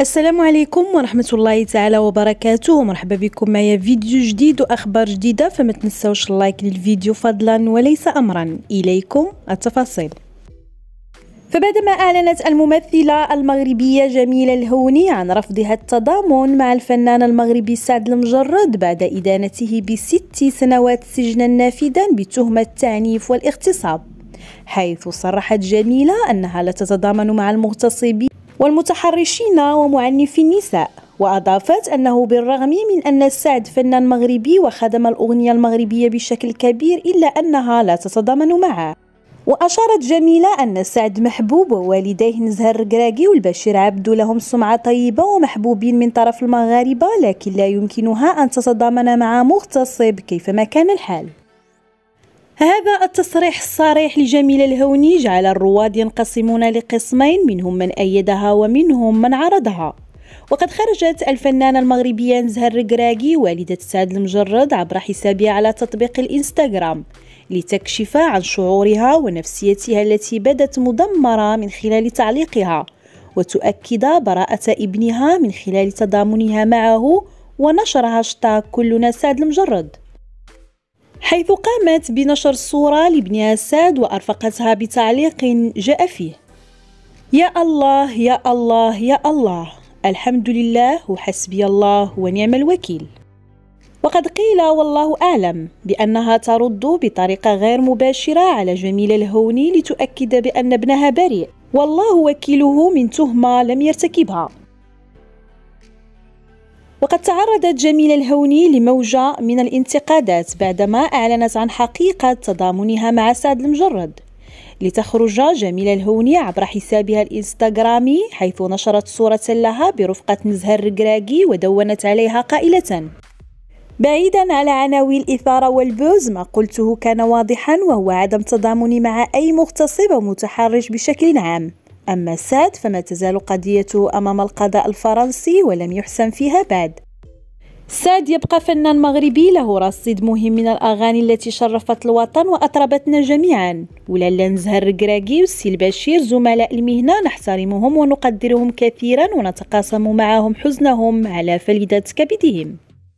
السلام عليكم ورحمة الله تعالى وبركاته مرحبا بكم معي فيديو جديد وأخبار جديدة فما تنسوش اللايك للفيديو فضلا وليس أمرا إليكم التفاصيل فبعدما أعلنت الممثلة المغربية جميلة الهوني عن رفضها التضامن مع الفنان المغربي سعد المجرد بعد إدانته بست سنوات سجنا نافذا بتهمة التعنيف والاغتصاب حيث صرحت جميلة أنها لا تتضامن مع المغتصبين والمتحرشين ومعنفي النساء وأضافت أنه بالرغم من أن السعد فنان مغربي وخدم الأغنية المغربية بشكل كبير إلا أنها لا تتضامن معه وأشارت جميلة أن السعد محبوب ووالديه نزهر الركراكي والبشير عبدو لهم سمعة طيبة ومحبوبين من طرف المغاربة لكن لا يمكنها أن تتضامن مع مغتصب كيفما كان الحال هذا التصريح الصريح لجميلة الهوني جعل الرواد ينقسمون لقسمين منهم من أيدها ومنهم من عرضها وقد خرجت الفنانة المغربية نزهر الكراكي والدة سعد المجرد عبر حسابها على تطبيق الإنستغرام لتكشف عن شعورها ونفسيتها التي بدت مدمرة من خلال تعليقها وتؤكد براءة ابنها من خلال تضامنها معه ونشر هاشتاغ كلنا سعد المجرد حيث قامت بنشر صورة لابنها الساد وأرفقتها بتعليق جاء فيه يا الله يا الله يا الله الحمد لله وحسبي الله ونعم الوكيل وقد قيل والله أعلم بأنها ترد بطريقة غير مباشرة على جميل الهوني لتؤكد بأن ابنها بريء والله وكيله من تهمة لم يرتكبها وقد تعرضت جميلة الهوني لموجة من الانتقادات بعدما أعلنت عن حقيقة تضامنها مع سعد المجرد لتخرج جميلة الهوني عبر حسابها الإنستغرامي حيث نشرت صورة لها برفقة نزهة الركراكي ودونت عليها قائلة بعيدا على عناوين الإثارة والبوز ما قلته كان واضحا وهو عدم تضامني مع أي مغتصب أو متحرش بشكل عام أما ساد فما تزال قضية أمام القضاء الفرنسي ولم يحسم فيها بعد ساد يبقى فنان مغربي له رصيد مهم من الأغاني التي شرفت الوطن وأطربتنا جميعا وللا نزهر الكراكي والسي البشير زملاء المهنة نحترمهم ونقدرهم كثيرا ونتقاسم معهم حزنهم على فلدة كبدهم